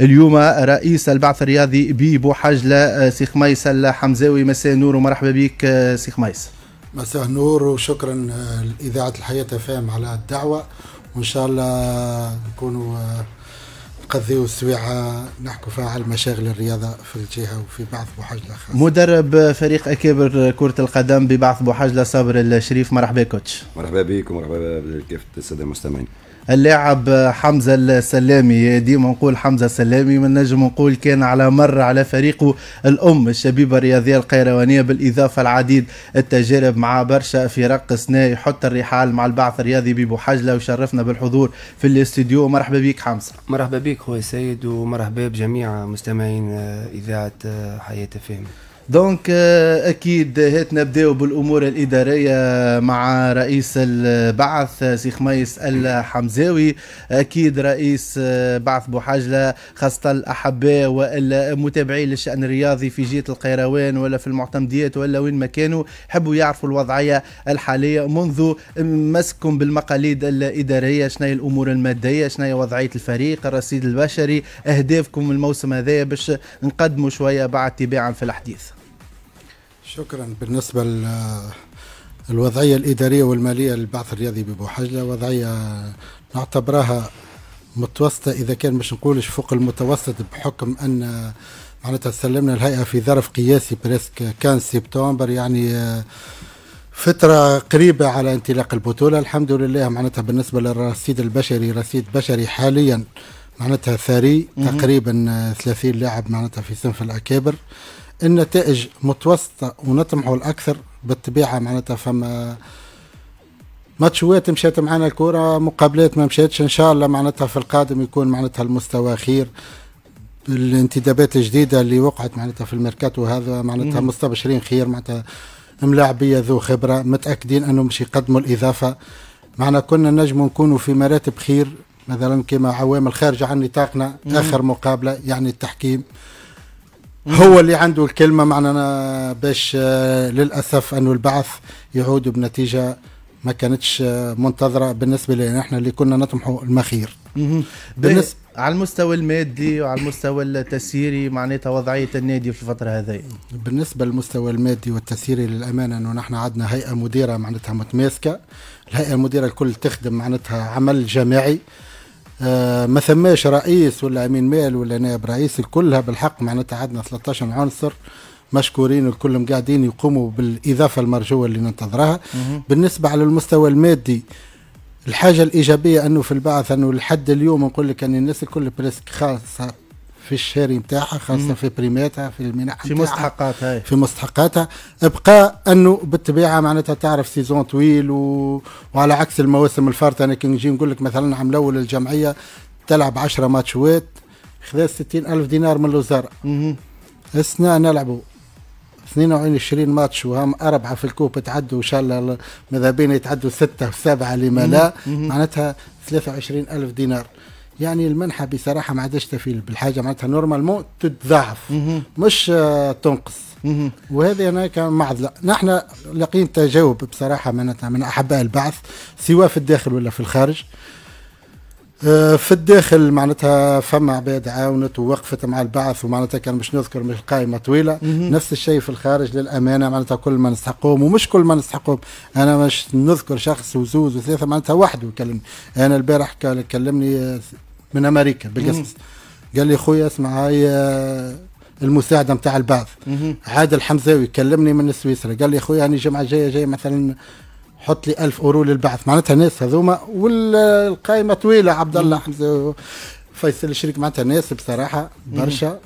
اليوم رئيس البعث الرياضي حجلة آه، سي خميس الحمزاوي مساء النور ومرحبا بك آه، سي خميس مساء النور وشكرا آه، لإذاعة الحياة فهم على الدعوة وإن شاء الله نكونوا نقضيو السويعة نحكوا فيها على مشاغل الرياضة في الجهة وفي بعض بوحجلة خاصة مدرب فريق أكابر كرة القدم ببعض بوحجلة صابر الشريف مرحبا كوتش مرحبا بك ومرحبا بكيف السادة المستمعين اللاعب حمزه السلامي ديما نقول حمزه السلامي من نجم نقول كان على مر على فريقه الام الشبيبه الرياضيه القيروانيه بالاضافه العديد التجارب مع برشا فرق سنا يحط الرحال مع البعث الرياضي ببو حجله وشرفنا بالحضور في الاستديو مرحبا بك حمزه مرحبا بك خويا سيد ومرحبا بجميع مستمعين اذاعه حياه فهم دونك آه، اكيد هات نبداو بالامور الاداريه مع رئيس البعث سي خميس الحمزاوي اكيد رئيس آه، بعث بوحاجله خاصه الاحباء والمتابعين للشان الرياضي في جهه القيروان ولا في المعتمديات ولا وين ما كانوا حبوا يعرفوا الوضعيه الحاليه منذ مسكم بالمقاليد الاداريه شنو الامور الماديه شنو وضعيه الفريق الرصيد البشري اهدافكم الموسم هذا باش نقدموا شويه بعد تباعا في الحديث شكرا بالنسبه للوضعيه الاداريه والماليه للبعث الرياضي حجلة وضعيه نعتبرها متوسطه اذا كان مش نقولش فوق المتوسط بحكم ان معناتها سلمنا الهيئه في ظرف قياسي بريسك كان سبتمبر يعني فترة قريبة على انطلاق البطولة الحمد لله معناتها بالنسبة للرصيد البشري رصيد بشري حاليا معناتها ثري تقريبا 30 لاعب معناتها في صنف الأكابر النتائج متوسطة ونطمحوا الأكثر بالطبيعة معناتها فما ماتشوات مشات معنا الكرة مقابلات ما مشاتش إن شاء الله معناتها في القادم يكون معناتها المستوى خير الانتدابات الجديدة اللي وقعت معناتها في الميركاتو هذا معناتها مستبشرين خير معناتها ملاعبية ذو خبرة متأكدين أنه مش يقدموا الإضافة معنا كنا نجم نكونوا في مراتب خير مثلا كما عوامل خارجة عن نطاقنا آخر مقابلة يعني التحكيم هو اللي عنده الكلمه معنا باش آه، للاسف انه البعث يعود بنتيجه ما كانتش آه، منتظره بالنسبه لنا احنا اللي كنا نطمحوا المخير بالنسبه على المستوى المادي وعلى المستوى التسييري معناتها وضعيه النادي في الفتره هذه بالنسبه للمستوى المادي والتسييري للامانه انه نحن عندنا هيئه مديره معناتها متماسكه الهيئه المديره الكل تخدم معناتها عمل جماعي آه، ما ثماش رئيس ولا امين مال ولا نائب رئيس كلها بالحق معناتها عندنا 13 عنصر مشكورين الكل قاعدين يقوموا بالاضافه المرجوه اللي ننتظرها بالنسبه على المستوى المادي الحاجه الايجابيه انه في البعث انه لحد اليوم نقول لك ان الناس الكل بريسك خاصه في الشاري نتاعها خاصه في بريماتها في المنح في مستحقاتها في مستحقاتها ابقى انه بالطبيعه معناتها تعرف سيزون طويل و... وعلى عكس المواسم الفارطه انا كي نجي نقول لك مثلا العام الاول الجمعيه تلعب 10 ماتشوات خذا 60 الف دينار من الوزاره السنه نلعبوا 22 ماتش وهم أربعة في الكوب تعدوا إن شاء الله ماذا بينا يتعدوا ستة وسبعة لما لا معناتها 23 ألف دينار يعني المنحه بصراحه ما عادش تفيل بالحاجه معناتها نورمالمون تتضاعف مش آه، تنقص وهذه انا كان معضله نحن لقينا تجاوب بصراحه معناتها من احباء البعث سواء في الداخل ولا في الخارج آه، في الداخل معناتها فما عباد عاونت ووقفت مع البعث ومعناتها كان مش نذكر مش قائمة طويلة نفس الشيء في الخارج للأمانة معناتها كل ما نستحقهم ومش كل ما نستحقهم أنا مش نذكر شخص وزوز وثلاثة معناتها وحده يكلمني أنا البارح كلمني آه، من امريكا بالقصص قال لي خويا اسمع هاي آه، المساعده نتاع البعث عادل حمزاوي كلمني من سويسرا قال لي خويا يعني الجمعه الجايه جايه مثلا حط لي ألف أورو للبعث معناتها ناس هذوما والقائمة طويلة عبد الله حمزاوي فيصل الشريك معناتها ناس بصراحة برشا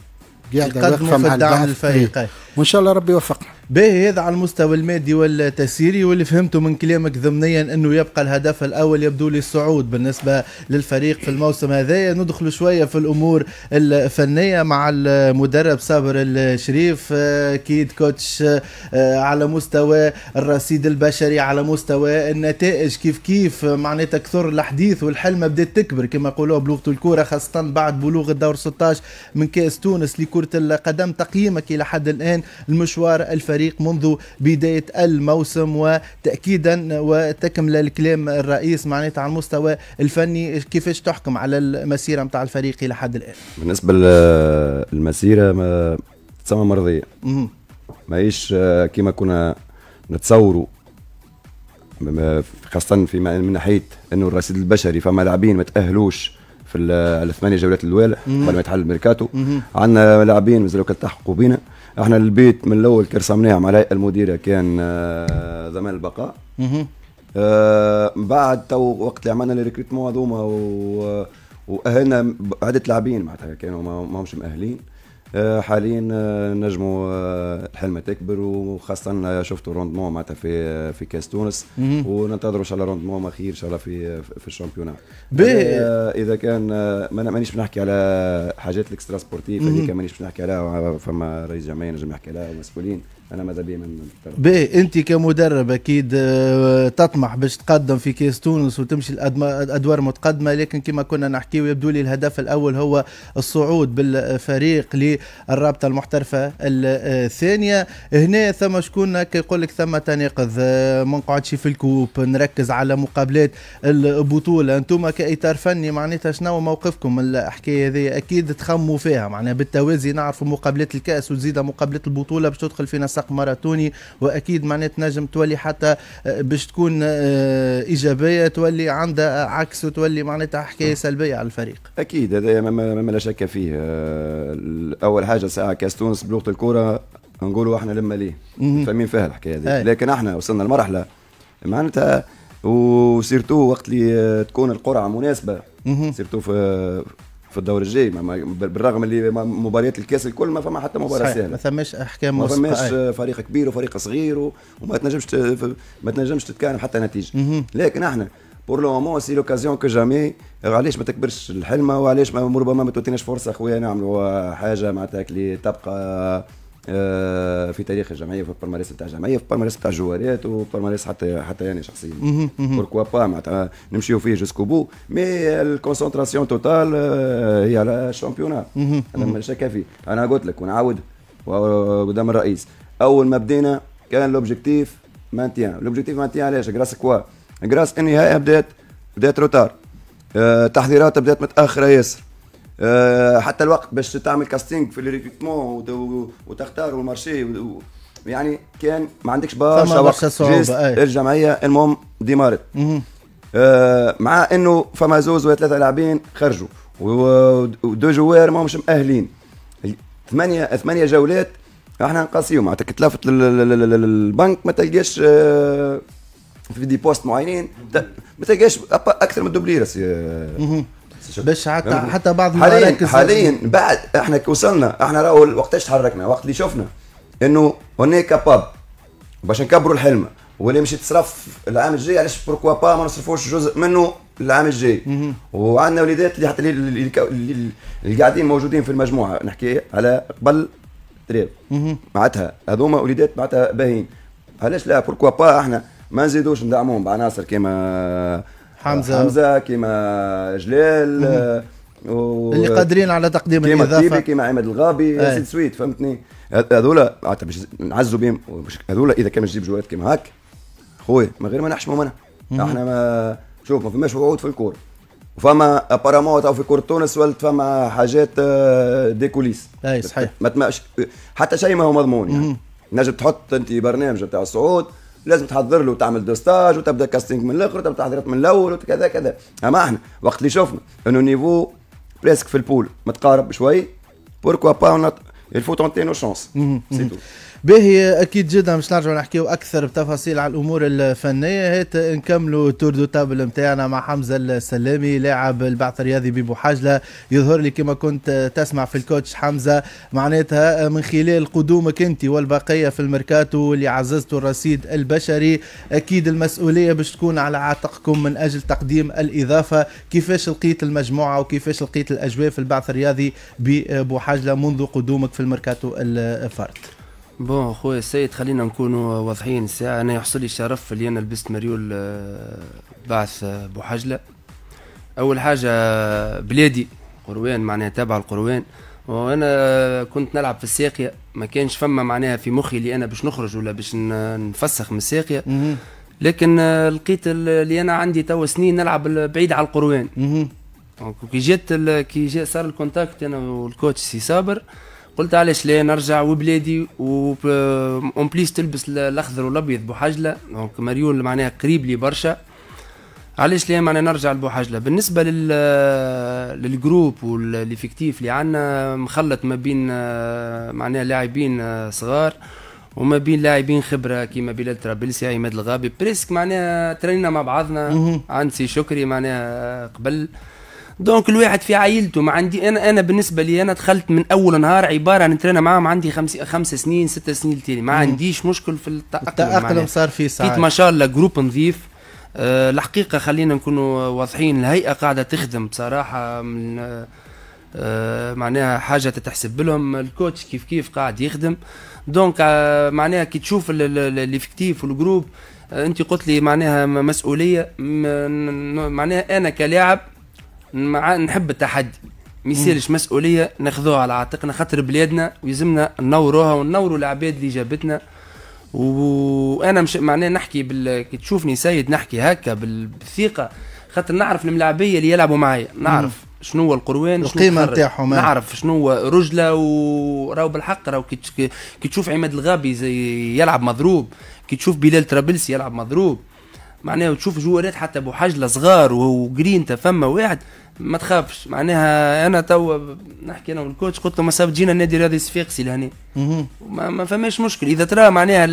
قاعدة واقفة مع البعث الفريقين إيه. وان شاء الله ربي يوفقنا باهي هذا على المستوى المادي والتسييري واللي فهمته من كلامك ضمنيا انه يبقى الهدف الاول يبدو لي الصعود بالنسبه للفريق في الموسم هذايا ندخل شويه في الامور الفنيه مع المدرب صابر الشريف كيد كوتش آه، على مستوى الرصيد البشري على مستوى النتائج كيف كيف معناتها كثر الحديث والحلمه بدات تكبر كما يقولوا بلوغه الكوره خاصه بعد بلوغ الدور 16 من كاس تونس لكره القدم تقييمك الى حد الان المشوار الفريق منذ بداية الموسم وتأكيدا وتكملة الكلام الرئيس معناتها على المستوى الفني كيفاش تحكم على المسيرة متاع الفريق إلى حد الآن بالنسبة للمسيرة ما تسمى مرضية ماهيش آه، كما كنا نتصوروا خاصة في من ناحية أنه الرصيد البشري فما لاعبين ما تأهلوش في الثمانية جولات الأولى قبل ما يتحل الميركاتو عندنا لاعبين مازالوا يلتحقوا بينا احنا البيت من الاول كرسمناه مع الهيئه المديره كان آه، زمان البقاء آه بعد تو وقت اللي عملنا الريكريتمون هذوما آه، واهلنا عدة لاعبين معناتها كانوا ماهمش مأهلين آه، حاليا آه، نجموا آه، الحلم تكبر وخاصه شفتوا روندمون معناتها في في كاس تونس وننتظروا ان شاء الله روندمون خير ان شاء الله في في الشامبيونات اذا كان ما مانيش بنحكي على حاجات الاكسترا سبورتيف هذيك مانيش بنحكي عليها فما رئيس جمعيه نجم نحكي عليها ومسؤولين انا ماذا بي من باهي انت كمدرب اكيد آه، تطمح باش تقدم في كاس تونس وتمشي الادوار متقدمه لكن كما كنا نحكيو يبدو لي الهدف الاول هو الصعود بالفريق للرابطه المحترفه آه، الثانيه هنا ثم شكون يقول لك ثم تناقض آه، ما نقعدش في الكوب نركز على مقابلات البطوله انتم كاطار فني معناتها شنو موقفكم من الحكايه هذه اكيد تخموا فيها معناها بالتوازي نعرفوا مقابلات الكاس وتزيد مقابلات البطوله باش تدخل في نص ملصق ماراثوني واكيد معناتها نجم تولي حتى آه، باش تكون آه، ايجابيه تولي عندها عكس وتولي معناتها حكايه سلبيه على الفريق. اكيد هذا ما لا شك فيه آه، اول حاجه ساعه كاس تونس بلغه الكره نقولوا احنا لما ليه فاهمين فيها الحكايه هذه لكن احنا وصلنا لمرحله معناتها وسيرتو وقت اللي تكون القرعه مناسبه سيرتو في في الدور الجاي بالرغم اللي مباريات الكاس الكل ما فما حتى مباراه صحيح. سهله ما فماش احكام ما فماش فريق كبير وفريق صغير وما تنجمش ما تنجمش تتكلم حتى نتيجه لكن احنا بور لو مومون سي لوكازيون كو جامي علاش ما تكبرش الحلمه وعلاش ما ربما ما تعطيناش فرصه خويا نعملوا حاجه معناتها اللي تبقى آه، في تاريخ الجمعيه في البرماريس نتاع الجمعيه في البرماريس نتاع الجوارات والبرماريس حتى حتى يعني شخصيا بوركوا با معناتها نمشيو فيه جوسكو بو مي الكونسنتراسيون توتال هي على الشامبيونات هذا ما فيه انا قلت لك ونعاود قدام الرئيس اول ما بدينا كان لوبجيكتيف مانتيان لوبجيكتيف مانتيان علاش جراس كوا جراس النهائي بدات بدات روتار آه، تحضيرات بدات متاخره ياسر آه، حتى الوقت باش تعمل كاستينج في الريكروتمون وتختار المارشي يعني كان ما عندكش برشا وقت إيه. الجمعيه المهم ديمارت آه، مع انه فما زوز ولا ثلاثه لاعبين خرجوا ودو جوار ما مش مأهلين ثمانيه ثمانيه جولات احنا نقاسيهم معناتها تلفت للبنك ما تلقاش آه، في دي بوست معينين ما تلقاش اكثر من دوبليرس شفت باش حتى حتى بعض حاليا حاليا بعد احنا وصلنا احنا راهو وقتاش تحركنا وقت اللي شفنا انه هوني كاباب باش نكبروا الحلم واللي مش تصرف العام الجاي علاش بوركوا با ما نصرفوش جزء منه العام الجاي وعندنا وليدات اللي حتى اللي قاعدين موجودين في المجموعه نحكي على قبل تريب معناتها هذوما وليدات معناتها باهين علاش لا بوركوا با احنا ما نزيدوش ندعموهم بعناصر كيما حمزه حمزه كيما جلال آه، و... اللي قادرين على تقديم كيما الاضافه كيما كيما عماد الغابي إيه. سيد سويت فهمتني هذولا معناتها باش نعزوا بهم هذولا اذا كان نجيب جوات كيما هاك خويا من غير ما نحشموا منها احنا ما شوف ما فماش وعود في الكور فما ابارامون تو في كره تونس فما حاجات دي كوليس اي صحيح ما تماش حتى شيء ما هو مضمون يعني نجم تحط انت برنامج تاع الصعود لازم تحضر له وتعمل دو ستاج وتبدا كاستينغ من الاخر وتبدا تحضيرات من الاول وكذا كذا اما احنا وقت اللي شفنا انه نيفو بريسك في البول متقارب شوي بوركوا با اون تونتي نو شونس سي تو باهي اكيد جدا باش نرجعوا نحكيو اكثر بتفاصيل على الامور الفنيه هات نكملوا تور دو تابل نتاعنا مع حمزه السلامي لاعب البعث الرياضي ببو حاجله يظهر لي كما كنت تسمع في الكوتش حمزه معناتها من خلال قدومك انت والبقيه في الميركاتو اللي عززتوا الرصيد البشري اكيد المسؤوليه باش تكون على عاتقكم من اجل تقديم الاضافه كيفاش لقيت المجموعه وكيفاش لقيت الاجواء في البعث الرياضي ببو حاجله منذ قدومك في الميركاتو الفرد بون خويا السيد خلينا نكونوا واضحين الساعة أنا يحصل لي الشرف اللي أنا لبست مريول آه، بعث آه، بوحجلة أول حاجة آه، بلادي قروان معناها تابع القروان وانا كنت نلعب في الساقيه ما كانش فما معناها في مخي اللي انا باش نخرج ولا باش نفسخ من الساقيه لكن لقيت اللي انا عندي توا سنين نلعب بعيد على القروان كي جات كي جات صار الكونتاكت انا والكوتش سي صابر قلت علاش لا نرجع وبلادي و اون بليس تلبس الاخضر والابيض بوحجله دونك مريول معناها قريب لي برشا علاش لا معناها نرجع لبوحجله بالنسبه لل للجروب والافكتيف اللي عندنا مخلط ما بين معناها لاعبين صغار وما بين لاعبين خبره كيما بلال ترابلسي عماد الغابي بريسك معناها ترينا مع بعضنا عند سي شكري معناها قبل دونك الواحد في عائلته ما عندي انا انا بالنسبه لي انا دخلت من اول نهار عباره نترينا معاهم عندي خمس خمس سنين ست سنين تيلي ما عنديش مشكل في التاقلم التاقلم صار في ساعات ما شاء الله جروب نظيف أه الحقيقه خلينا نكونوا واضحين الهيئه قاعده تخدم بصراحه من أه معناها حاجه تتحسب لهم الكوتش كيف كيف قاعد يخدم دونك أه معناها كي تشوف الافكتيف والجروب آه، انت قلت لي معناها مسؤوليه معناها انا كلاعب مع نحب التحدي ما يصيرش مسؤوليه ناخذوها على عاتقنا خاطر بلادنا ويلزمنا ننوروها وننوروا العباد اللي جابتنا وانا مش معناه نحكي بال... كي تشوفني سيد نحكي هكا بالثقه خاطر نعرف الملاعبيه اللي يلعبوا معايا نعرف مم. شنو هو القروان القيمه نتاعهم آه. نعرف شنو هو رجله وراو بالحق راو كي تشوف عماد الغابي زي يلعب مضروب كي تشوف بلال ترابلسي يلعب مضروب معناها وتشوف جوارات حتى بوحجله صغار وجرين فما واحد ما تخافش معناها انا تو نحكي انا والكوتش قلت له مسا جينا النادي الرياضي الصفاقسي لهنا ما, ما فماش مشكل اذا ترى معناها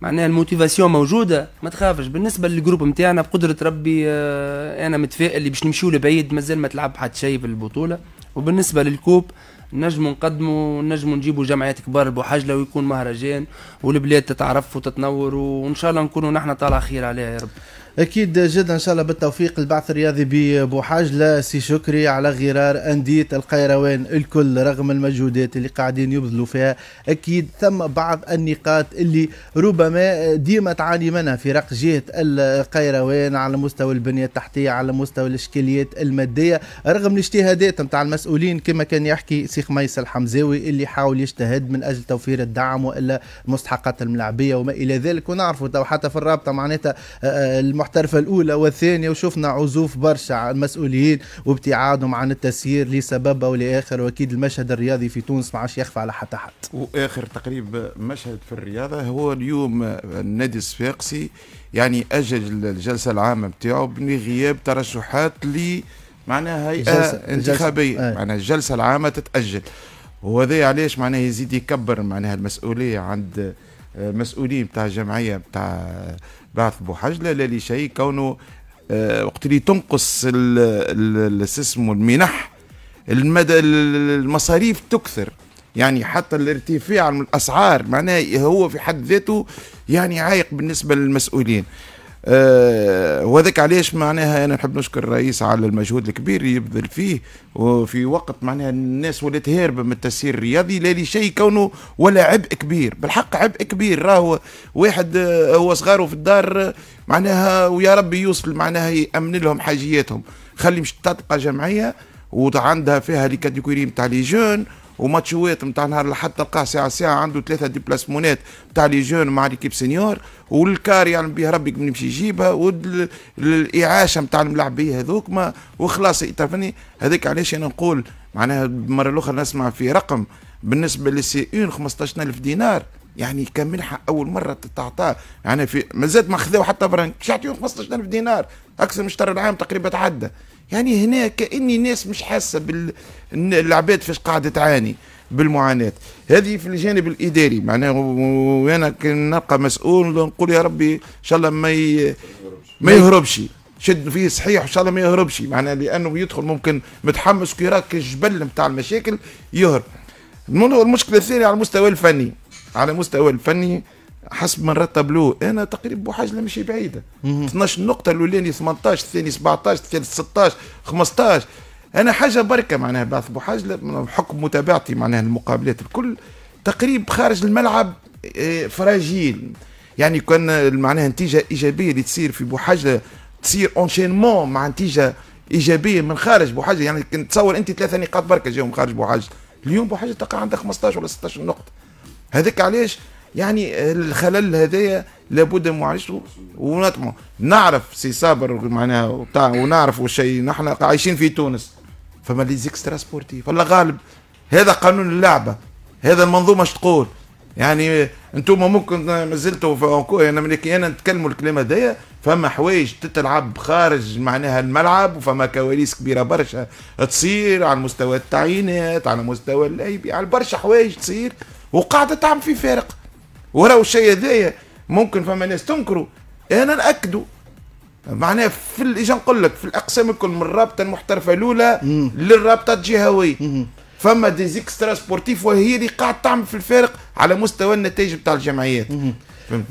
معناها الموتيفاسيون موجوده ما تخافش بالنسبه للجروب نتاعنا بقدره ربي آه، انا متفائل اللي باش نمشيو لبعيد مازال ما تلعب حد شيء في البطوله وبالنسبه للكوب نجموا نقدموا نجموا نجيبوا جمعيات كبار بوحجلة ويكون مهرجان والبلاد تتعرف وتتنور وان شاء الله نكونوا نحن طالع خير عليها يا رب اكيد جدا ان شاء الله بالتوفيق البعث الرياضي ببوحاج سي شكري على غرار انديه القيروان الكل رغم المجهودات اللي قاعدين يبذلوا فيها اكيد ثم بعض النقاط اللي ربما ديما تعاني منها فرق جهه القيروان على مستوى البنيه التحتيه على مستوى الاشكاليات الماديه رغم الاجتهادات نتاع المسؤولين كما كان يحكي سيخ ميس الحمزاوي اللي حاول يجتهد من اجل توفير الدعم والا مستحقات الملاعبيه وما الى ذلك ونعرفوا حتى في الرابطه معناتها آه، آه، المحترفه الاولى والثانيه وشفنا عزوف برشا على المسؤولين وابتعادهم عن التسيير لسبب او لاخر واكيد المشهد الرياضي في تونس ما عادش يخفى على حتى حد. واخر تقريب مشهد في الرياضه هو اليوم النادي الصفاقسي يعني اجل الجلسه العامه بتاعه بغياب ترشحات ل معناها هيئه انتخابيه جلسة. آه. معناها الجلسه العامه تتاجل وهذا علاش معناها يزيد يكبر معناها المسؤوليه عند مسؤولين بتاع الجمعيه بتاع بعث بوحجله لا لشيء كونه آه، وقت اللي تنقص اسمه المنح المدى المصاريف تكثر يعني حتى الارتفاع من الاسعار معناه هو في حد ذاته يعني عائق بالنسبه للمسؤولين آه وهذاك علاش معناها انا نحب نشكر الرئيس على المجهود الكبير اللي يبذل فيه وفي وقت معناها الناس ولات هاربه من التسيير الرياضي لا لشيء كونه ولا عبء كبير بالحق عبء كبير راهو واحد آه، هو صغاره في الدار آه، معناها ويا ربي يوصل معناها يامن لهم حاجياتهم خلي مش تلقى جمعيه وعندها فيها لي كاتيجوري نتاع لي جون وماتشوات نتاع نهار لحد تلقاه ساعه ساعه عنده ثلاثه ديبلاسمونات نتاع لي جون مع ليكيب سينيور والكار يعلم يعني بيه ربي من يمشي يجيبها والاعاشه نتاع الملاعبيه هذوك ما وخلاص تعرفني هذاك علاش انا نقول معناها المره الاخرى نسمع في رقم بالنسبه للسي اون 15000 دينار يعني كمنحة أول مرة تتعطى يعني في مازال ما خذوا حتى فرنك باش 15000 دينار أكثر من شهر العام تقريبا تعدى يعني هنا كاني ناس مش حاسه بالعباد فاش قاعده تعاني بالمعاناه هذه في الجانب الاداري معناه وانا نلقى مسؤول نقول يا ربي ان شاء الله ما ي... ما يهربش شد فيه صحيح ان شاء الله ما يهربش معناه لانه يدخل ممكن متحمس كي راك الجبل نتاع المشاكل يهرب المشكله الثانيه على المستوى الفني على المستوى الفني حسب ما رتب له انا تقريبا بحاجه ماشي بعيده 12 نقطه الاولاني 18 الثاني 17 الثالث 16 15 انا حاجه بركه معناها بعث بحاجه بحكم متابعتي معناها المقابلات الكل تقريب خارج الملعب آه، فراجيل يعني كان معناها نتيجه ايجابيه اللي تصير في بحاجه تصير اونشينمون مع نتيجه ايجابيه من خارج بحاجه يعني كنت تصور انت ثلاثه نقاط بركه جاهم خارج بحاجه اليوم بحاجه تقع عندك 15 ولا 16 نقطه هذاك علاش يعني الخلل هذايا لابد من معالجته ونطمع نعرف سي صابر معناها ونعرف ونعرفوا شيء نحن عايشين في تونس فما لي زيكسترا سبورتيف الله غالب هذا قانون اللعبه هذا المنظومه اش تقول يعني انتم ممكن مازلتوا زلتوا انا ملي انا نتكلموا الكلام هذايا فما حوايج تتلعب خارج معناها الملعب وفما كواليس كبيره برشا تصير على مستوى التعيينات على مستوى الايبي يعني على برشا حوايج تصير وقاعده تعمل في فارق وراه الشيء هذايا ممكن فما ناس تنكروا انا ناكدوا معناه في الاجا نقول لك في الاقسام الكل من الرابطه المحترفه الاولى للرابطه الجهويه فما ديزيكسترا سبورتيف وهي اللي قاعد تعمل في الفارق على مستوى النتائج بتاع الجمعيات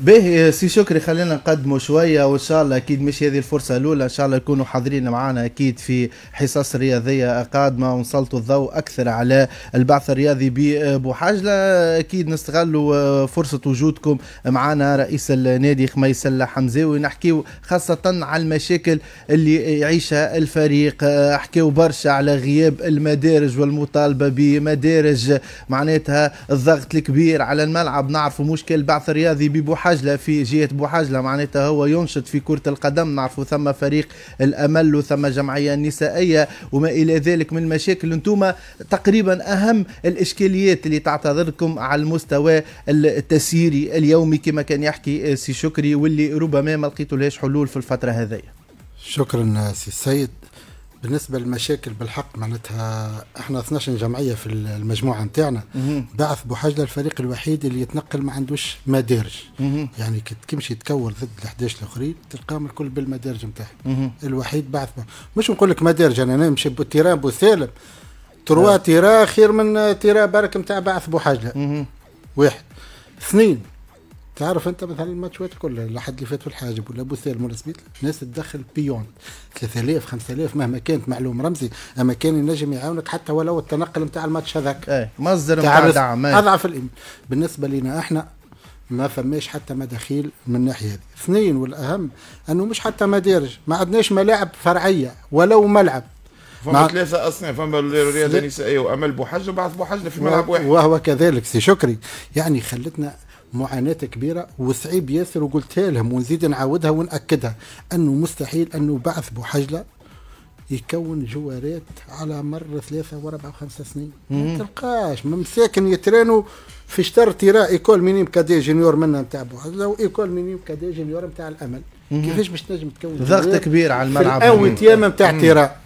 به سي شكري خلينا نقدموا شويه وان شاء الله اكيد مش هذه الفرصه الاولى ان شاء الله يكونوا حاضرين معنا اكيد في حصص رياضيه قادمه ونسلطوا الضوء اكثر على البعث الرياضي ببو اكيد نستغلوا آه، فرصه وجودكم معنا رئيس النادي خميس الحمزاوي نحكيو خاصه على المشاكل اللي يعيشها الفريق آه، حكيو برشا على غياب المدارج والمطالبه بمدارج معناتها الضغط الكبير على الملعب نعرفوا مشكل البعث الرياضي بوحاجله في جهه بوحاجله معناتها هو ينشط في كره القدم نعرفوا ثم فريق الامل وثم جمعيه نسائيه وما الى ذلك من مشاكل انتم تقريبا اهم الاشكاليات اللي تعتذركم على المستوى التسييري اليومي كما كان يحكي سي شكري واللي ربما ما لقيتوا لهاش حلول في الفتره هذه شكرا سي السيد بالنسبه للمشاكل بالحق معناتها احنا 12 جمعيه في المجموعه نتاعنا بعث بوحاجه الفريق الوحيد اللي يتنقل ما عندوش مدارج يعني كي تمشي تكور ضد ال 11 الاخرين تلقاهم الكل بالمدارج نتاعهم الوحيد بعث بح... مش نقول لك مدارج يعني انا نمشي بو سالم تروا آه. تيرا خير من تيرا برك نتاع بعث بوحاجه واحد اثنين تعرف انت مثلا الماتشات كلها لحد اللي فات في الحاجب ولا بوسير ولا سميت الناس تدخل بيون 3000 5000 مهما كانت معلوم رمزي اما كان ينجم يعاونك حتى ولو التنقل نتاع الماتش هذاك ايه مصدر نتاع دعم إيه. اضعف الايمان بالنسبه لنا احنا ما فماش حتى مداخيل من الناحيه هذه اثنين والاهم انه مش حتى مدارج ما عندناش ملاعب فرعيه ولو ملعب فما ثلاثة أصناف فما الرياضة النسائية وأمل بوحج وبعد بوحجنا في ملعب واحد وهو كذلك سي شكري يعني خلتنا معاناه كبيره وصعيب ياسر وقلتها لهم ونزيد نعاودها وناكدها انه مستحيل انه بعث بوحجله يكون جوارات على مر ثلاثة وأربعة وخمسة سنين ما تلقاش مساكن يترانوا في شطر تيرا إيكول مينيم كادي جونيور منها نتاع بوحجله وإيكول مينيم كادي جونيور نتاع الأمل كيفاش باش تنجم تكون ضغط كبير على الملعب في الأول تيام نتاع تيرا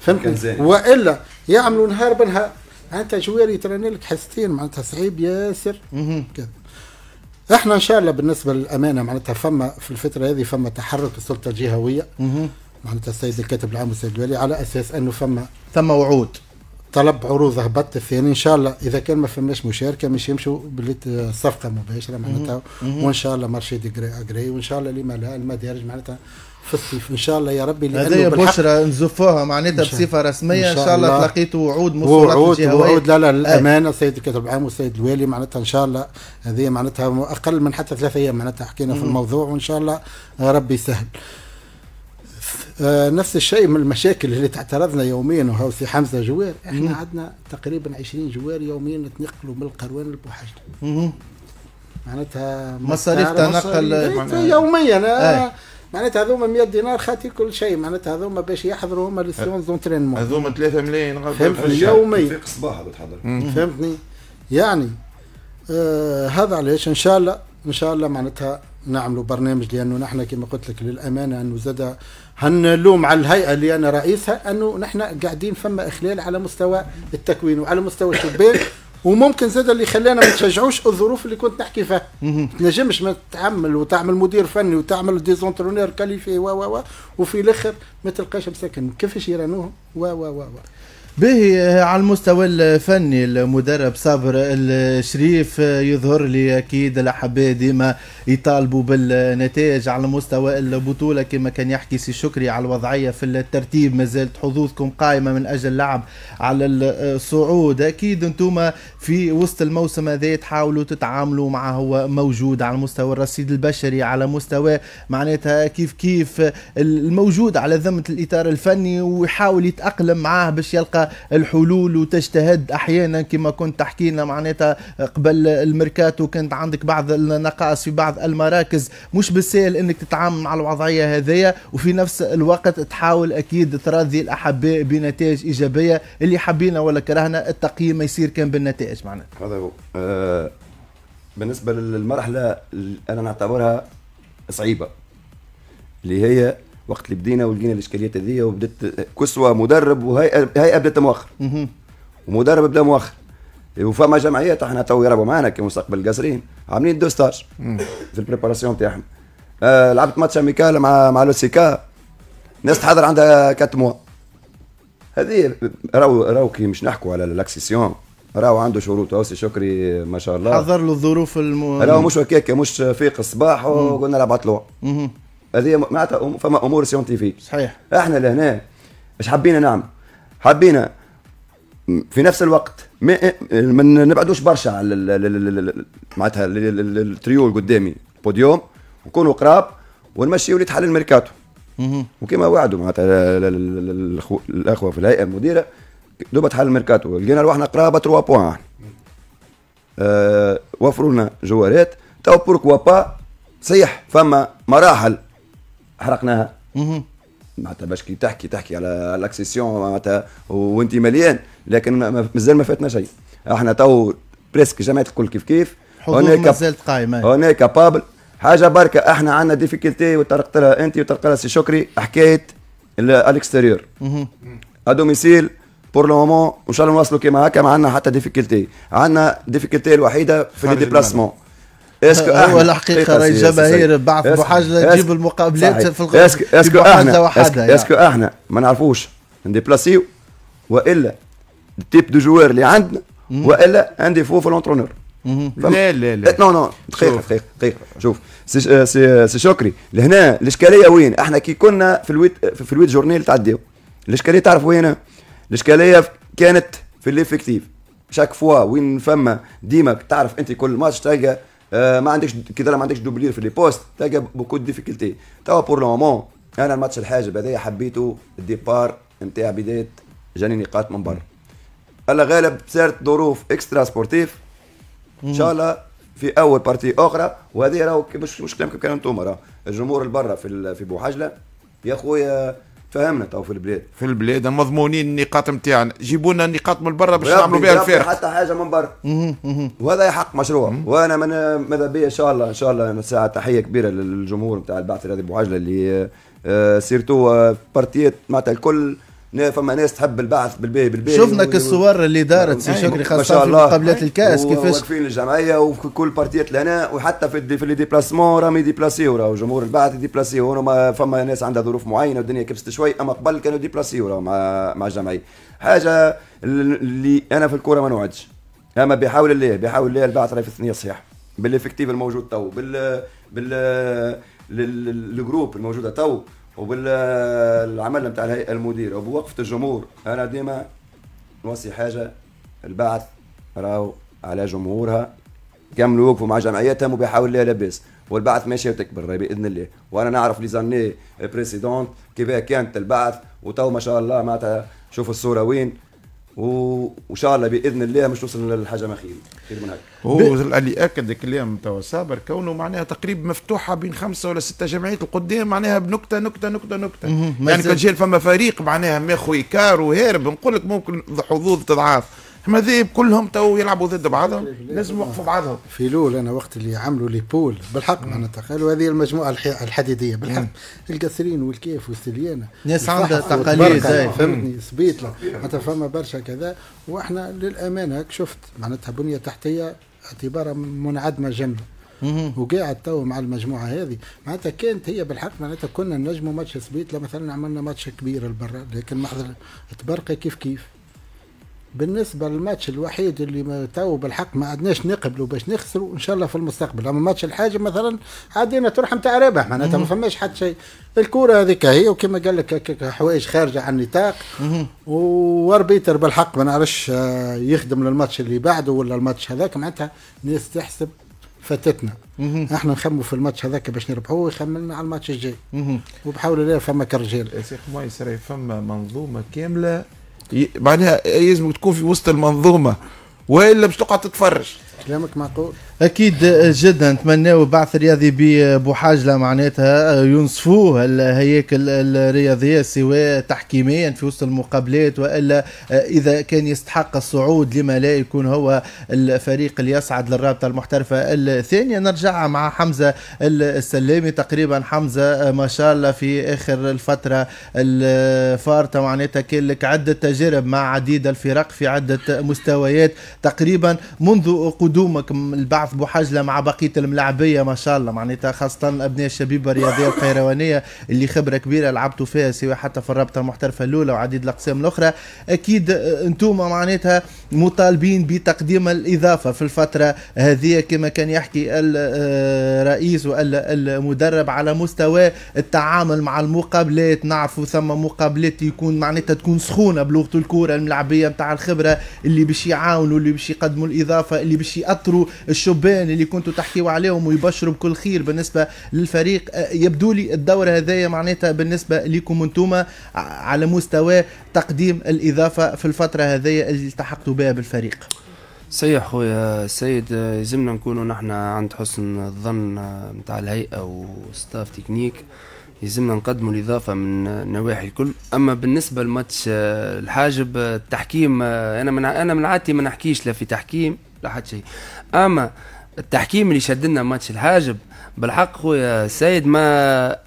فهمت وإلا يعملوا نهار بنهار أنت جوار يتراني لك حصتين معناتها صعيب ياسر كذا احنا ان شاء الله بالنسبه للامانه معناتها فما في الفتره هذه فما تحرك السلطه الجهويه معناتها السيد الكاتب العام السيد الوالي على اساس انه فما ثم وعود طلب عروض هبط الثاني ان شاء الله اذا كان ما فماش مشاركه مش يمشوا بالصفقه مباشره معناتها وان شاء الله مارشي دي جري اجري وان شاء الله لما لا المدارج معناتها في الصيف ان شاء الله يا ربي هذه بشرى نزفوها معناتها بصفه رسميه ان شاء, الله تلقيتوا وعود موصولات وعود وعود لا لا إيه. للامانه السيد الكاتب العام والسيد الوالي معناتها ان شاء الله هذه معناتها اقل من حتى ثلاثة ايام معناتها حكينا في الموضوع وان شاء الله ربي يسهل آه نفس الشيء من المشاكل اللي تعترضنا يوميا وهو سي حمزه جوار احنا عندنا تقريبا 20 جوار يوميا نتنقلوا من القروان لبوحاجه معناتها مصاريف تنقل يوميا آه. إيه. معناتها هذوما 100 دينار خاتي كل شيء معناتها هذوما باش يحضروا هما لي سيونس دونترينمون هذوما 3 ملايين فهمتني يوميا في الصباح بتحضر فهمتني يعني آه هذا علاش ان شاء الله ان شاء الله معناتها نعملوا برنامج لانه نحن كما قلت لك للامانه انه زاد هنلوم على الهيئه اللي انا رئيسها انه نحن قاعدين فما اخلال على مستوى التكوين وعلى مستوى الشبان وممكن زاد اللي خلانا ما نتشجعوش الظروف اللي كنت نحكي فيها ما تنجمش ما تعمل وتعمل مدير فني وتعمل ديزونترونير كاليفي و و و وفي الاخر ما تلقاش مساكن كيفاش يرانوهم و و, و. به على المستوى الفني المدرب صابر الشريف يظهر لي اكيد الاحباء ديما يطالبوا بالنتائج على مستوى البطوله كما كان يحكي سي شكري على الوضعيه في الترتيب ما زالت حظوظكم قائمه من اجل اللعب على الصعود اكيد انتم في وسط الموسم هذا تحاولوا تتعاملوا مع هو موجود على مستوى الرصيد البشري على مستوى معناتها كيف كيف الموجود على ذمه الاطار الفني ويحاول يتاقلم معاه باش يلقى الحلول وتجتهد احيانا كما كنت تحكي لنا معناتها قبل الميركاتو كانت عندك بعض النقائص في بعض المراكز مش بالسهل انك تتعامل مع الوضعيه هذه وفي نفس الوقت تحاول اكيد تراضي الاحباء بنتائج ايجابيه اللي حبينا ولا كرهنا التقييم ما يصير كان بالنتائج معناتها هذا هو آه، بالنسبه للمرحله اللي انا نعتبرها صعيبه اللي هي وقت اللي بدينا ولقينا الاشكاليات هذيا وبدت كسوه مدرب وهيئه هيئه بدات مؤخر ومدرب بدا مؤخر وفما جمعيات احنا تو يلعبوا معنا كمستقبل القاصرين عاملين دو ستاج في البريباراسيون تاعهم آه لعبت ماتش اميكال مع مع لو سيكا ناس تحضر عندها كات موا هذه راهو راهو كي مش نحكوا على لاكسيسيون راهو عنده شروط هوسي شكري ما شاء الله حضر له الظروف الم... راهو مش هكاك مش فيق الصباح وقلنا له بعطلوه له هذه معناتها فما امور سيونتيفيك صحيح احنا لهنا اش حبينا نعمل حبينا في نفس الوقت ما ما نبعدوش برشا على معناتها التريو قدامي بوديوم ونكونوا قراب ونمشيو لتحل الميركاتو وكما وعدوا معناتها الاخوه في الهيئه المديره دوبا تحل الميركاتو لقينا روحنا قرابه 3 بوان أه وفروا لنا جوارات تو بوركوا با صحيح فما مراحل حرقناها معناتها باش كي تحكي تحكي على الاكسيسيون معناتها وانت مليان لكن مازال ما فاتنا شيء احنا تو بريسك جماعه الكل كيف كيف هناك مازالت قائمه هنا كابابل حاجه بركه احنا عندنا ديفيكولتي وطرقت لها انت وطرقت لها سي شكري حكايه الاكستيريور ادوميسيل بور لو مومون ان شاء الله نواصلوا كيما هكا ما عندنا حتى ديفيكولتي عندنا ديفيكولتي الوحيده في لي ديبلاسمون اسكو هو الحقيقه راهي الجماهير بعض بحاجه تجيب المقابلات في الغرب اسكو اسكو احنا اسكو يعني. احنا ما نعرفوش نديبلاسيو والا التيب دو جوار اللي عندنا والا ان ديفو في لونترونور لا لا لا نو نو دقيقه دقيقه دقيقه شوف سي سي شكري لهنا الاشكاليه وين احنا كي كنا في الويت في الويت جورني اللي تعديو الاشكاليه تعرف وين الاشكاليه كانت في الافكتيف شاك فوا وين فما ديما تعرف انت كل ماتش تلقى آه، ما عندكش كده ما عندكش دوبلير في لي بوست تلقى بوكو ديفيكولتي توا بور لو مومون انا الماتش الحاجب هذايا حبيته الديبار نتاع بدايه جاني نقاط من برا الا غالب صارت ظروف اكسترا سبورتيف ان شاء الله في اول بارتي اخرى وهذه راهو مش مش كلام كان انتم الجمهور البرا في في بوحجله يا خويا فهمنا تو في البلاد في البلاد مضمونين النقاط نتاعنا جيبوا لنا النقاط من برا باش نعملوا بها الفارق حتى حاجه من برا وهذا حق مشروع وانا من ماذا بيا ان شاء الله ان شاء الله ساعه تحيه كبيره للجمهور نتاع البعث الرياضي بوعجله اللي آه، سيرتو آه، بارتيات معناتها الكل نعم، فما ناس تحب البعث بالباهي بالباهي شفنا الصور اللي دارت سي نعم. شكري خاصه في مقابلات الكاس كيفاش واقفين الجمعيه وكل بارتيات لنا وحتى في في لي ديبلاسمون راهم يديبلاسيو راهو جمهور البعث يديبلاسيو فما ناس عندها ظروف معينه والدنيا كبست شوي اما قبل كانوا يديبلاسيو مع مع الجمعيه حاجه اللي انا في الكوره ما نوعدش اما بحول الله بحول الله البعث راهي في الثنيه صحيح بالافكتيف الموجود تو بال بال الجروب الموجوده تو وبالعمل نتاع الهيئه المديره وبوقفه الجمهور انا ديما نوصي حاجه البعث راهو على جمهورها كملوا وقفوا مع جمعيتهم وبيحاول لها لاباس والبعث ماشي وتكبر باذن الله وانا نعرف لي زاني بريسيدونت كيف كانت البعث وتو ما شاء الله معناتها شوف الصوره وين وان شاء الله باذن الله مش نوصل للحاجه ما خير خير من هكا هو اللي اكد الكلام توا صابر كونه معناها تقريبا مفتوحه بين خمسه ولا سته جمعيات القدام معناها بنكته نكته نكته نكته يعني كان جاي فما فريق معناها ماخو ايكار وهارب نقول لك ممكن حظوظ تضعاف مذاهب كلهم تو يلعبوا ضد بعضهم لازم يوقفوا بعضهم في الاول انا وقت اللي عملوا لي بول بالحق معناتها قالوا هذه المجموعه الحديديه بالحق نعم. القصرين والكيف والسليانه ناس عندها تقاليد فهمتني سبيطله معناتها فما برشا كذا واحنا للامانه شفت معناتها بنيه تحتيه اعتبارها منعدمه جمله وقاعد تو مع المجموعه هذه معناتها كانت هي بالحق معناتها كنا نجموا ماتش سبيت مثلا عملنا ماتش كبير البرا لكن محضر تبرقى كيف كيف بالنسبه للماتش الوحيد اللي تو بالحق ما عدناش نقبلوا باش نخسروا ان شاء الله في المستقبل اما ماتش الحاجه مثلا عدينا تروح نتاع رابح معناتها ما فماش حتى شيء الكوره هذيك هي وكما قال لك حوايج خارجه عن النطاق واربيتر بالحق ما نعرفش آه، يخدم للماتش اللي بعده ولا الماتش هذاك معناتها الناس تحسب فاتتنا احنا نخموا في الماتش هذاك باش نربحوه ويخملنا على الماتش الجاي وبحول الله فما كرجال يا سي فما منظومه كامله معناها لازم تكون في وسط المنظومه والا باش تقعد تتفرج كلامك معقول اكيد آه، جدا نتمناو بعث رياضي بوحاجله معناتها آه، ينصفوه الهياكل الرياضيه سواء تحكيميا في وسط المقابلات والا آه، اذا كان يستحق الصعود لما لا يكون هو الفريق اللي يصعد للرابطه المحترفه الثانيه نرجع مع حمزه السلامي تقريبا حمزه ما شاء الله في اخر الفتره الفارطه معناتها كان لك عده تجارب مع عديد الفرق في عده مستويات تقريبا منذ قدومك البعث يتعاقبوا حجله مع بقيه الملاعبيه ما شاء الله معناتها خاصه الابناء الشبيبه الرياضيه القيروانيه اللي خبره كبيره لعبتوا فيها سواء حتى في الرابطه المحترفه الاولى وعديد الاقسام الاخرى اكيد آه، انتم معناتها مطالبين بتقديم الاضافه في الفتره هذه كما كان يحكي الرئيس والمدرب على مستوى التعامل مع المقابلات نعرفوا ثم مقابلات يكون معناتها تكون سخونه بلغه الكوره الملعبيه نتاع الخبره اللي باش يعاونوا اللي باش يقدموا الاضافه اللي باش ياثروا الشبان الشبان اللي كنتوا تحكيوا عليهم ويبشروا بكل خير بالنسبه للفريق آه، يبدو لي الدوره هذايا معناتها بالنسبه لكم انتم على مستوى تقديم الاضافه في الفتره هذايا اللي التحقتوا بها بالفريق سي خويا سيد آه، يلزمنا نكونوا نحن عند حسن الظن نتاع آه، الهيئه وستاف تكنيك يلزمنا نقدموا الاضافه من النواحي الكل اما بالنسبه لماتش الحاجب التحكيم انا من انا من عادتي ما نحكيش لا في تحكيم لا حد شيء اما التحكيم اللي شد لنا ماتش الحاجب بالحق خويا السيد ما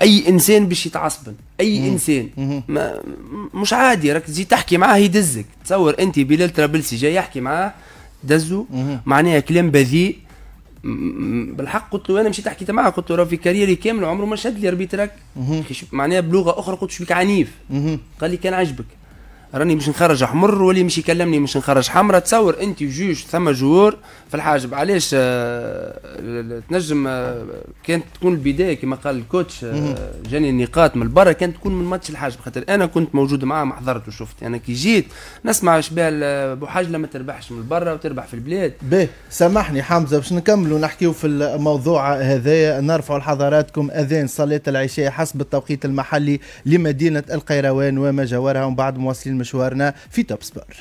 اي انسان باش يتعصبن اي مم. انسان ما مش عادي راك تجي تحكي معاه يدزك تصور انت بلال ترابلسي جاي يحكي معاه دزو معناها كلام بذيء بالحق قلت له انا مشيت حكيت معاه قلت له في كاريري كامل عمره ما شد لي ربيت راك معناها بلغه اخرى قلت شبيك عنيف قال لي كان عجبك راني باش نخرج حمر واللي مش يكلمني مش نخرج حمرة تصور انت جوج ثم جوار في الحاجب علاش آه، تنجم آه، كانت تكون البدايه كما قال الكوتش آه، جاني النقاط من برا كانت تكون من ماتش الحاجب خاطر انا كنت موجود معاه ما حضرت وشفت انا كي جيت نسمع شبيه بوحجله ما تربحش من برا وتربح في البلاد باهي سامحني حمزه باش نكملوا ونحكيو في الموضوع هذايا نرفعوا لحضراتكم اذان صلاه العشاء حسب التوقيت المحلي لمدينه القيروان وما جوارها ومن بعد مواصلين مشوارنا في توب سبور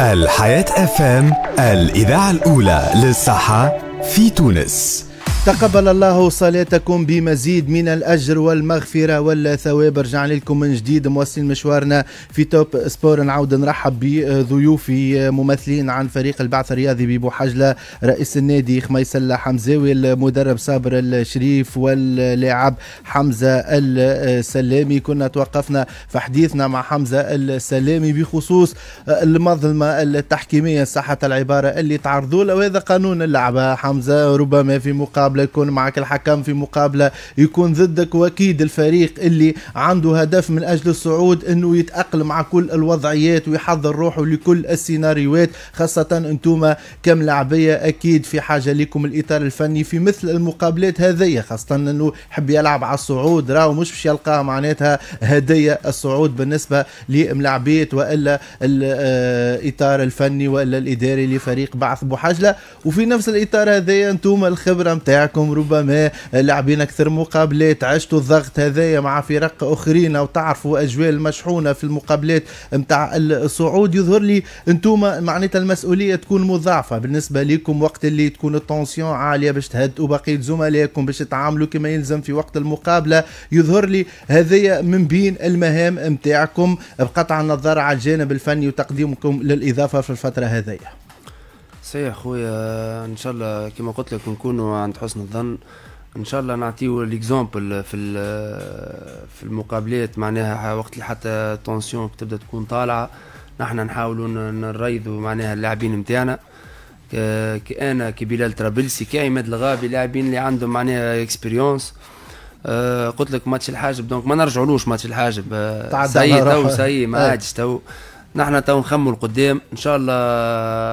الحياة اف ام الإذاعة الأولى للصحة في تونس تقبل الله صلاتكم بمزيد من الاجر والمغفره والثواب رجعنا لكم من جديد مواصلين مشوارنا في توب سبور نعاود نرحب بضيوفي ممثلين عن فريق البعث الرياضي ببو حجله رئيس النادي خميسلة حمزاوي المدرب صابر الشريف واللاعب حمزه السلامي كنا توقفنا في حديثنا مع حمزه السلامي بخصوص المظلمه التحكيميه صحه العباره اللي تعرضوا له وهذا قانون اللعبه حمزه ربما في مقابل مقابله يكون معك الحكم في مقابله يكون ضدك واكيد الفريق اللي عنده هدف من اجل الصعود انه يتاقلم مع كل الوضعيات ويحضر روحه لكل السيناريوهات خاصه انتم كم لعبيه اكيد في حاجه لكم الاطار الفني في مثل المقابلات هذه خاصه انه حب يلعب على الصعود راهو مش باش يلقى معناتها هديه الصعود بالنسبه لملاعبيه والا الاطار آه، الفني والا الاداري لفريق بعث بوحجله وفي نفس الاطار هذا انتم الخبره نتاعكم تاعكم ربما لاعبين اكثر مقابلات عشتوا الضغط هذايا مع فرق اخرين او تعرفوا اجواء المشحونه في المقابلات نتاع الصعود يظهر لي انتم معناتها المسؤوليه تكون مضاعفه بالنسبه لكم وقت اللي تكون التونسيون عاليه باش تهدوا بقيه زملائكم باش تعاملوا كما يلزم في وقت المقابله يظهر لي هذايا من بين المهام نتاعكم بقطع النظر على الجانب الفني وتقديمكم للاضافه في الفتره هذه صحيح خويا ان شاء الله كما قلت لك نكونوا عند حسن الظن ان شاء الله نعطيو ليكزامبل في في المقابلات معناها وقت اللي حتى تونسيون تبدا تكون طالعه نحن نحاولوا نريضوا معناها اللاعبين نتاعنا كأنا كبلال ترابلسي كعماد الغابي لاعبين اللي عندهم معناها اكسبيريونس آه، قلت لك ماتش الحاجب دونك ما نرجعولوش ماتش الحاجب آه سي تو سي ما عادش تو نحن تو نخمو القدام ان شاء الله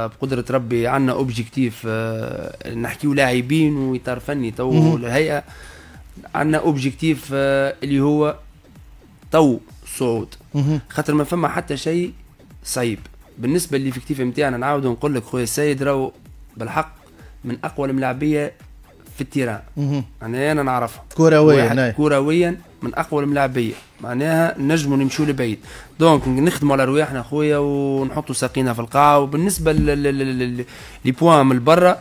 بقدره ربي عندنا اوبجيكتيف آه، نحكيو لاعبين واطار فني تو الهيئه عندنا اوبجيكتيف آه، اللي هو تو صعود خاطر ما فما حتى شيء صعيب بالنسبه للافكتيف نتاعنا نعاود نقول لك خويا السيد راهو بالحق من اقوى الملاعبيه في التيران انا يعني انا نعرفها كرويا كرويا من اقوى الملاعبيه معناها نجموا نمشوا لبعيد دونك نخدموا على رواحنا خويا ونحطوا ساقينا في القاع وبالنسبه لي بوان من برا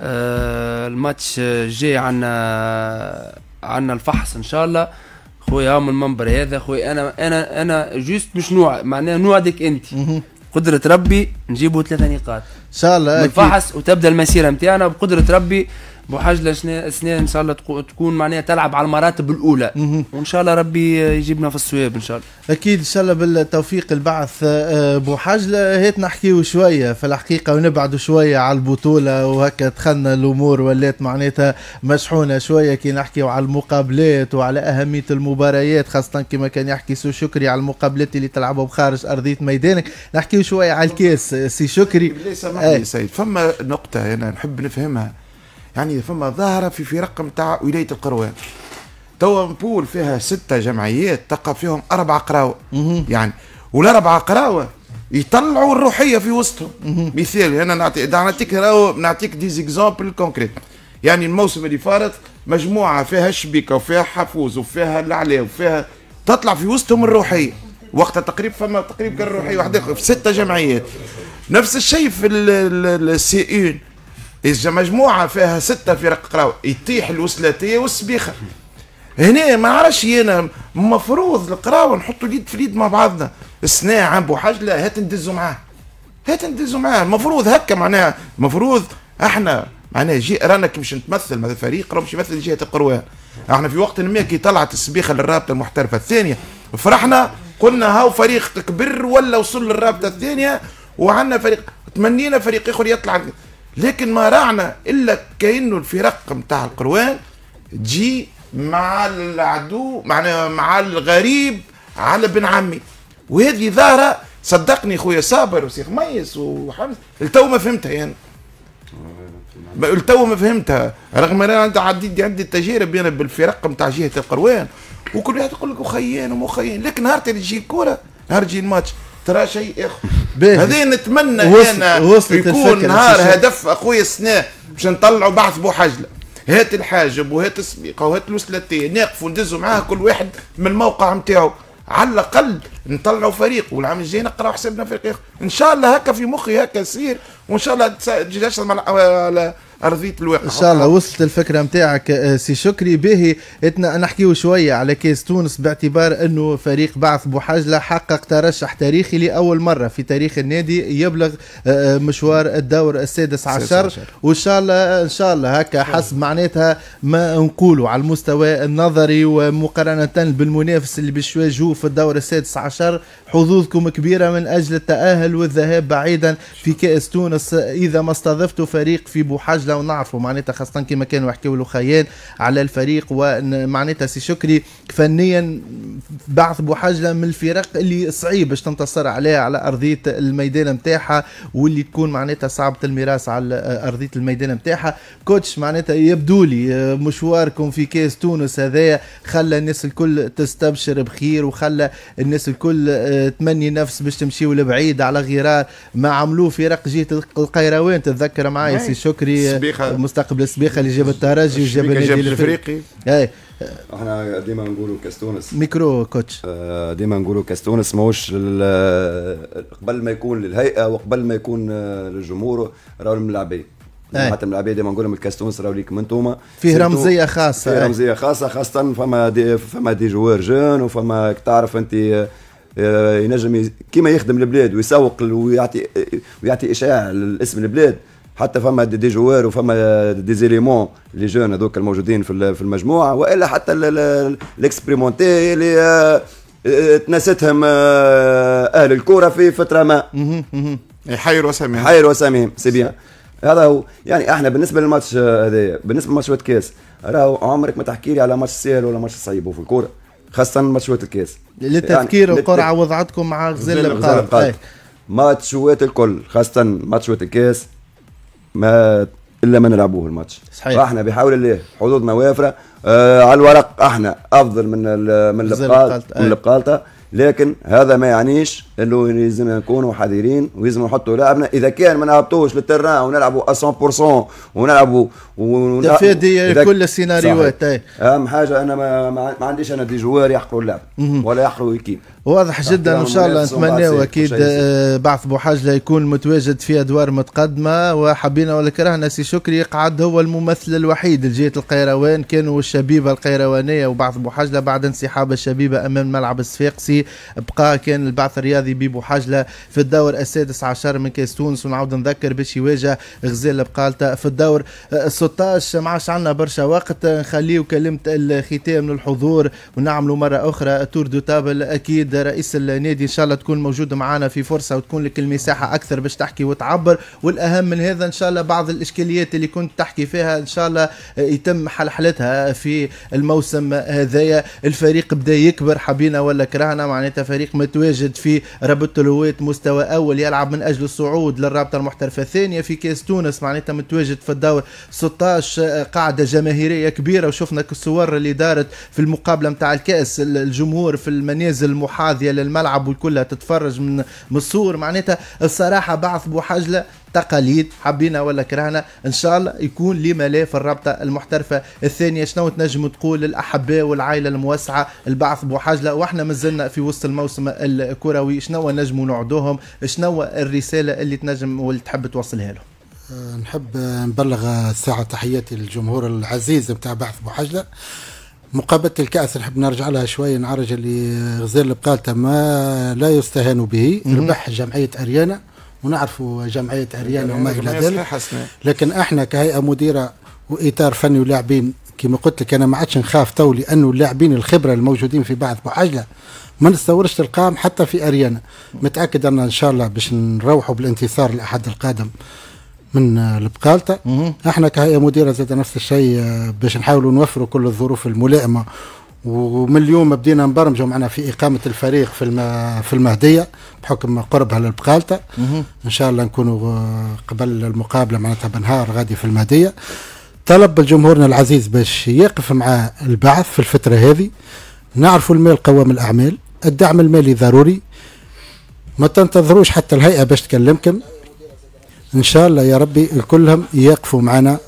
آه، الماتش الجاي عندنا عندنا الفحص ان شاء الله خويا من المنبر هذا خويا انا انا انا جوست مش نوع معناها نوعدك انت قدرة ربي نجيبوا ثلاثة نقاط ان شاء الله الفحص وتبدا المسيرة نتاعنا بقدرة ربي بوحجله السنه ان شاء الله تكون معناها تلعب على المراتب الاولى وان شاء الله ربي يجيبنا في الصواب ان شاء الله اكيد ان شاء الله بالتوفيق البعث أه، بوحجله هات نحكيه شويه في الحقيقه ونبعدوا شويه على البطوله وهكا دخلنا الامور ولات معناتها مشحونه شويه كي نحكيه على المقابلات وعلى اهميه المباريات خاصه كما كان يحكي سو شكري على المقابلات اللي تلعبهم خارج ارضيه ميدانك نحكيه شويه على الكاس سي شكري سامحني آه. سيد فما نقطه انا نحب نفهمها يعني فما ظاهرة في فرق نتاع ولاية القروان توا نقول فيها ستة جمعيات تلقى فيهم أربعة قراوة يعني والأربعة قراوة يطلعوا الروحية في وسطهم مثال أنا نعطي نعطيك نعطيك دي كونكريت يعني الموسم اللي فات مجموعة فيها الشبيكة وفيها حفوز وفيها العلاء وفيها تطلع في وسطهم الروحية وقتها تقريبا فما تقريبا الروحية واحدة في ستة جمعيات نفس الشيء في السي إذا مجموعة فيها ستة فرق قراو يطيح الوسلاتية والسبيخة هنا ما عرفش انا المفروض القراوه نحطوا اليد في اليد مع بعضنا الصناعه بو حجله هات ندزوا معاه هات ندزوا معاه المفروض هكا معناها المفروض احنا معناها جي رانا كي مش نتمثل مثلا فريق راه مش يمثل جهه القروان احنا في وقت ما كي طلعت السبيخه للرابطه المحترفه الثانيه فرحنا قلنا هاو فريق كبر ولا وصل للرابطه الثانيه وعندنا فريق تمنينا فريق اخر يطلع لكن ما رعنا الا كانه الفرق نتاع القروان تجي مع العدو معناها مع الغريب على ابن عمي وهذه ظاهره صدقني خويا صابر وسي ميس وحمد التو ما فهمتها يعني التو ما فهمتها رغم انا عندي عندي تجارب انا يعني بالفرق نتاع جهه القروان وكل واحد يقول لك وخيان ومخيان لكن نهار تجي الكوره نهار تجي الماتش ترى شيء اخر هذه نتمنى انا يكون نهار هدف اخويا السنه باش نطلعوا بعث بوحجله هات الحاجب وهات السبيقه وهات الوسلتيه نقفوا ندزوا معاه كل واحد من الموقع نتاعو على الاقل نطلعوا فريق والعام الجاي نقراوا حسابنا فريق اخر ان شاء الله هكا في مخي هكا يصير وان شاء الله تجي ارضيت الواقع ان شاء الله وصلت الفكره نتاعك آه، سي شكري باهي نحكيو شويه على كاس تونس باعتبار انه فريق بعث بوحجله حقق ترشح تاريخي لاول مره في تاريخ النادي يبلغ آه، آه، مشوار الدور السادس عشر وان شاء الله ان شاء الله هكا حسب معناتها ما نقولوا على المستوى النظري ومقارنه بالمنافس اللي باش جو في الدور السادس عشر حظوظكم كبيره من اجل التاهل والذهاب بعيدا في كاس تونس اذا ما استضفتوا فريق في بوحجله حاجه ونعرفوا معناتها خاصه كما كانوا يحكيوا خيال على الفريق ومعناتها سي شكري فنيا بعث بحاجه من الفرق اللي صعيب باش تنتصر عليها على ارضيه الميدان نتاعها واللي تكون معناتها صعبه الميراس على ارضيه الميدان نتاعها كوتش معناتها يبدو لي آه، مشواركم في كاس تونس هذايا خلى الناس الكل تستبشر بخير وخلى الناس الكل آه، تمني نفس باش تمشيو لبعيد على غرار ما عملوه فرق جهه القيروان تتذكر معايا سي شكري آه، السبيخه مستقبل السبيخه اللي جاب الترجي وجاب النادي الافريقي اي احنا ديما نقولوا كاس تونس ميكرو كوتش آه، ديما نقولوا كاس تونس ماهوش قبل ما يكون للهيئه وقبل ما يكون آه، للجمهور راهو الملاعبين حتى من ديما نقول لهم تونس راهو ليكم انتوما فيه رمزيه خاصه فيه رمزيه خاصه خاصه فما دي فما دي جوار جون وفما تعرف انت آه، ينجم كيما يخدم البلاد ويسوق ويعطي ويعطي اشاعه لاسم البلاد حتى فما دي, دي جوار وفما دي زيليمون لي جون هذوك الموجودين في في المجموعه والا حتى ليكسبريمونتي اللي آه، آه، تناستهم آه، اهل الكره في فتره ما إيه، حير وسامي حير وسامي سي بيان هذا هو يعني احنا بالنسبه للماتش هذايا بالنسبه لماتش كاس راهو عمرك ما تحكي لي على ماتش سهل ولا ماتش صعيب في الكوره خاصه ماتشوات الكاس للتذكير يعني القرعه وضعتكم مع غزال القارب إيه. ماتشوات الكل خاصه ماتشوات الكاس ما الا ما نلعبوه الماتش صحيح فاحنا بحول الله حظوظنا وافره آه على الورق احنا افضل من ال من البقالطه من البقالطه لكن هذا ما يعنيش هو لازم نكونوا حذرين ولازم نحطوا لاعبنا اذا كان ما نهبطوش للتران ونلعبوا 100% ونلعبوا تفادي كل السيناريوهات إيه. اهم حاجه انا ما, ما عنديش انا دي جوار يحقروا اللعب ولا يحقروا الكيب واضح جدا ان شاء الله نتمناو اكيد آه، بعث بوحاجله يكون متواجد في ادوار متقدمه وحبينا ولا كرهنا سي شكري يقعد هو الممثل الوحيد لجهه القيروان كانوا الشبيبه القيروانيه وبعث بوحاجله بعد انسحاب الشبيبه امام ملعب الصفاقسي بقى كان البعث الرياضي الماضي بيبو حاجلة في الدور السادس عشر من كاس تونس ونعاود نذكر باش يواجه غزال بقالتا في الدور 16 ما عادش عندنا برشا وقت نخليه كلمة الختام للحضور ونعملوا مرة أخرى تور دو تابل أكيد رئيس النادي إن شاء الله تكون موجود معنا في فرصة وتكون لك المساحة أكثر باش تحكي وتعبر والأهم من هذا إن شاء الله بعض الإشكاليات اللي كنت تحكي فيها إن شاء الله آه، يتم حلحلتها في الموسم هذايا الفريق بدا يكبر حبينا ولا كرهنا معناتها فريق متواجد في رابط الهويت مستوى اول يلعب من اجل الصعود للرابطه المحترفه الثانيه في كاس تونس معناتها متواجد في الدور 16 آه، قاعده جماهيريه كبيره وشفنا الصور اللي دارت في المقابله نتاع الكاس الجمهور في المنازل المحاذيه للملعب وكلها تتفرج من الصور معناتها الصراحه بعث بوحجله تقاليد حبينا ولا كرهنا ان شاء الله يكون في الرابطه المحترفه الثانيه شنو تنجم تقول الاحباء والعائله الموسعه البعث بوحاجله واحنا مازلنا في وسط الموسم الكروي شنو نجموا نعدوهم شنو الرساله اللي تنجم واللي تحب توصلها لهم أه، نحب نبلغ ساعة تحياتي للجمهور العزيز بتاع بعث بوحجلة مقابلة الكأس نحب نرجع لها شوية نعرج اللي غزير اللي ما لا يستهان به ربح جمعية أريانا ونعرفوا جمعيه اريانا وما الى ذلك لكن احنا كهيئه مديره واطار فني ولاعبين كما قلت لك انا ما عادش نخاف تو لانه اللاعبين الخبره الموجودين في بعض بعجله ما نستورش القام حتى في اريانا متاكد ان ان شاء الله باش نروحوا بالانتصار الاحد القادم من البقالطه احنا كهيئه مديره زاد نفس الشيء آه، باش نحاولوا نوفروا كل الظروف الملائمه ومن اليوم بدينا نبرمجوا معنا في اقامه الفريق في في المهديه بحكم قربها للبقالطه ان شاء الله نكونوا آه، قبل المقابله معناتها بنهار غادي في المهديه طلب الجمهورنا العزيز باش يقف مع البعث في الفتره هذه نعرفوا المال قوام الاعمال الدعم المالي ضروري ما تنتظروش حتى الهيئه باش تكلمكم ان شاء الله يا ربي كلهم يقفوا معنا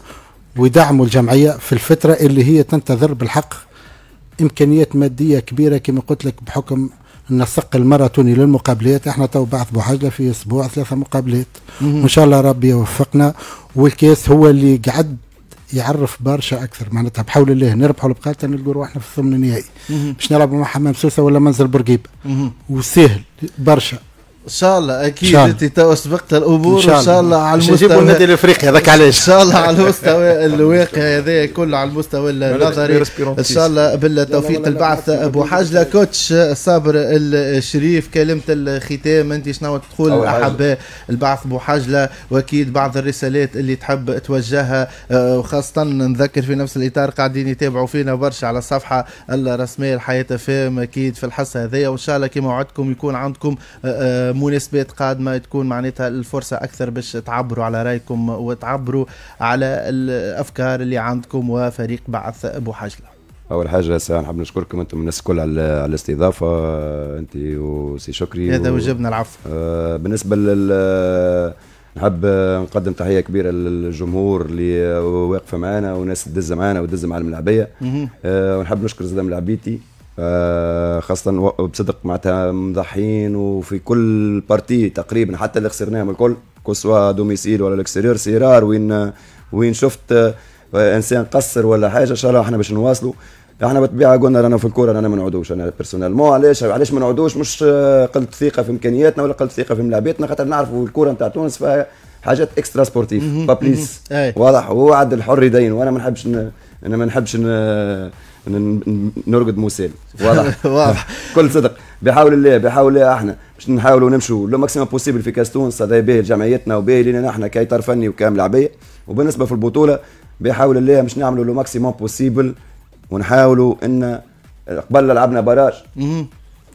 ويدعموا الجمعيه في الفتره اللي هي تنتظر بالحق امكانيات ماديه كبيره كما قلت لك بحكم ان الصق الماراثوني للمقابلات احنا تو بعث بوحجله في اسبوع ثلاثه مقابلات وان شاء الله ربي يوفقنا والكاس هو اللي قعد يعرف برشا اكثر معناتها بحول الله نربحوا البقاله نلقوا روحنا في الثمن النهائي باش نلعبوا مع حمام سوسه ولا منزل برقيب وسهل برشا ان شاء الله اكيد انت تو سبقت الامور ان شاء الله, شاء الله على المستوى نجيبوا النادي الافريقي هذاك علاش ان شاء الله على المستوى الواقع هذا كله على المستوى النظري ان شاء الله بالتوفيق البعث ابو حاج كوتش صابر الشريف كلمه الختام انت شنو تقول احباء البعث ابو حاجله واكيد بعض الرسالات اللي تحب توجهها وخاصه نذكر في نفس الاطار قاعدين يتابعوا فينا برشا على الصفحه الرسميه الحياه فيهم اكيد في الحصه هذه وان شاء الله كما وعدكم يكون عندكم مناسبات قادمه تكون معناتها الفرصه اكثر باش تعبروا على رايكم وتعبروا على الافكار اللي عندكم وفريق بعث ابو حجله اول حاجه ساعه نحب نشكركم انتم الناس الكل على, الاستضافه انت وسي شكري هذا و... وجبنا العفو آه بالنسبه لل نحب نقدم تحيه كبيره للجمهور اللي واقفه معنا وناس تدز معنا وتدز مع الملعبيه آه ونحب نشكر زاد ملعبيتي آه، خاصة بصدق معناتها مضحين وفي كل بارتي تقريبا حتى اللي خسرناهم الكل كسوا دوميسيل ولا الاكستيريور سيرار وين وين شفت آه، انسان قصر ولا حاجه ان شاء الله احنا باش نواصلوا احنا بالطبيعه قلنا رانا في الكوره رانا ما نعودوش انا مون علاش علاش ما نعودوش مش آه، قلت ثقه في امكانياتنا ولا قلت ثقه في ملاعباتنا خاطر نعرفوا الكوره نتاع تونس فيها حاجات اكسترا سبورتيف با بليس واضح هو الحر يدين وانا ما نحبش انا ما نحبش نرقد موسيل واضح واضح كل صدق بحول الله بحول الله احنا باش نحاولوا نمشوا لو ماكسيموم بوسيبل في كاس تونس هذا باهي لجمعيتنا وباهي لينا نحن كاطر فني وكامل عبيه وبالنسبه في البطوله بحول الله باش نعملوا لو ماكسيموم بوسيبل ونحاولوا ان قبل لعبنا براج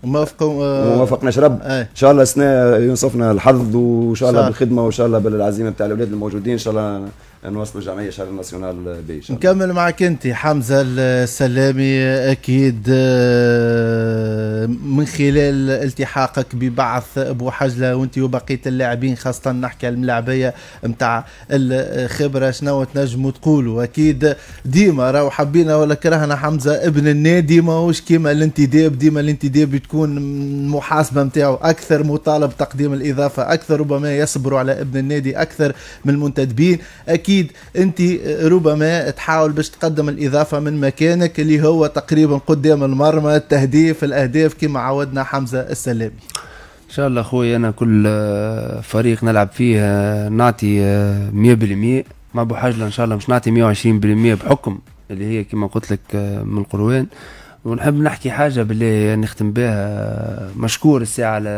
موافقوا آه موافقناش رب ان شاء الله السنه ينصفنا الحظ وان شاء الله بالخدمه وان شاء الله بالعزيمه بتاع الاولاد الموجودين ان شاء الله نواصلوا جمعيه شارع ناسيونال بي نكمل معك انت حمزه السلامي اكيد آه، من خلال التحاقك ببعث ابو حجله وانت وبقيه اللاعبين خاصه نحكي على الملاعبيه نتاع الخبره شنو تنجموا تقولوا اكيد ديما راهو حبينا ولا كرهنا حمزه ابن النادي ماهوش كيما الانتداب ديما الانتداب تكون المحاسبه نتاعو اكثر مطالب تقديم الاضافه اكثر ربما يصبروا على ابن النادي اكثر من المنتدبين اكيد اكيد انت ربما تحاول باش تقدم الاضافه من مكانك اللي هو تقريبا قدام المرمى التهديف الاهداف كما عودنا حمزه السلامي ان شاء الله خويا انا كل فريق نلعب فيه آه، نعطي 100% آه، ما بوحاجلة ان شاء الله مش نعطي 120% بحكم اللي هي كما قلت لك آه، من القروان ونحب نحكي حاجه باللي نختم بها مشكور الساعه على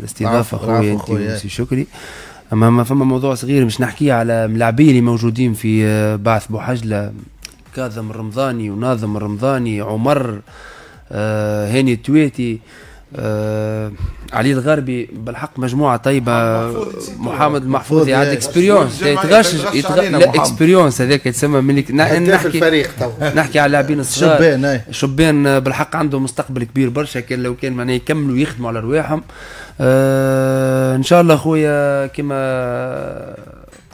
الاستضافه خويا انت شكري اما ما فما موضوع صغير مش نحكيه على ملاعبيه اللي موجودين في آه، بعث بوحجله كاظم الرمضاني وناظم الرمضاني عمر آه هاني التويتي آه علي الغربي بالحق مجموعه طيبه محمد المحفوظي عند اكسبيريونس يتغشش اكسبيريونس هذاك يتسمى ملك نحكي نحكي على لاعبين الصغار شبان شبان آه، بالحق عندهم مستقبل كبير برشا كان لو كان معناه يكملوا يخدموا على رواحهم آه آه، ان شاء الله خويا كما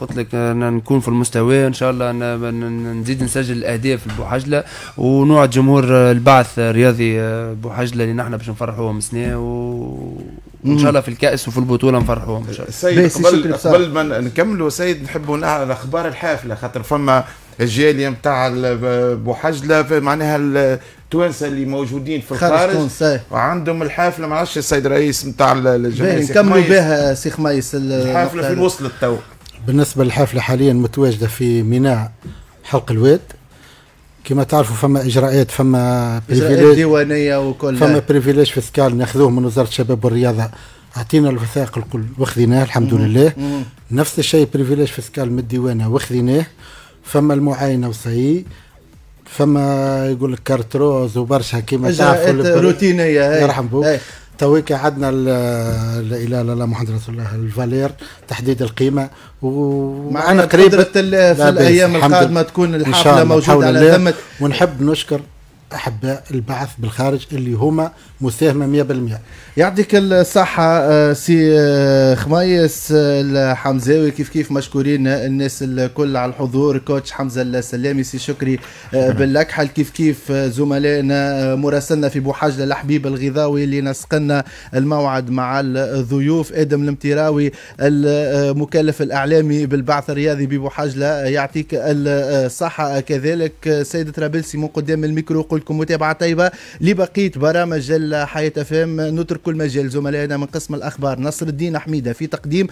قلت لك انا نكون في المستوى ان شاء الله أنا نزيد نسجل الاهداف البوحجلة ونوعد جمهور البعث الرياضي آه، بوحجله اللي نحن باش نفرحوهم سنه وان شاء الله في الكاس وفي البطوله نفرحوهم ان شاء الله سيد قبل قبل ما نكملوا سيد نحبوا اخبار الحافله خاطر فما الجاليه نتاع بوحجله معناها التوانسه اللي موجودين في الخارج وعندهم الحافله ما عرفش السيد رئيس نتاع الجمعيه نكملوا بها سي ميس الحافله فين وصلت تو بالنسبه للحافله حاليا متواجده في ميناء حلق الواد كما تعرفوا فما اجراءات فما بريفيليج ديوانيه وكل فما بريفيليج فيسكال ناخذوه من وزاره الشباب والرياضه اعطينا الوثائق الكل واخذيناه الحمد لله مم. نفس الشيء بريفيليج فيسكال من الديوانه واخذيناه فما المعاينه وسي فما يقول لك كارتروز وبرشا كيما تعرفوا روتينيه يرحم بوك تويك عدنا الى لا محمد رسول الله الفالير تحديد القيمه ومعنا قريب في الايام القادمه تكون الحفله موجوده على ذمه ونحب نشكر احباء البعث بالخارج اللي هما مساهمه 100% يعطيك الصحه آه، سي آه، خميس آه، الحمزاوي كيف كيف مشكورين الناس الكل على الحضور كوتش حمزه السلامي سي شكري بالأكحل كيف كيف زملائنا مراسلنا في بوحاجلة الحبيب الغذاوي اللي نسقلنا الموعد مع الضيوف ادم المتيراوي المكلف الاعلامي بالبعث الرياضي ببوحاجله يعطيك الصحه كذلك سيده رابلسي من قدام الميكرو قلكم لكم متابعه طيبه لبقيه برامج على حياة فهم نترك المجال زملائنا من قسم الأخبار نصر الدين حميدة في تقديم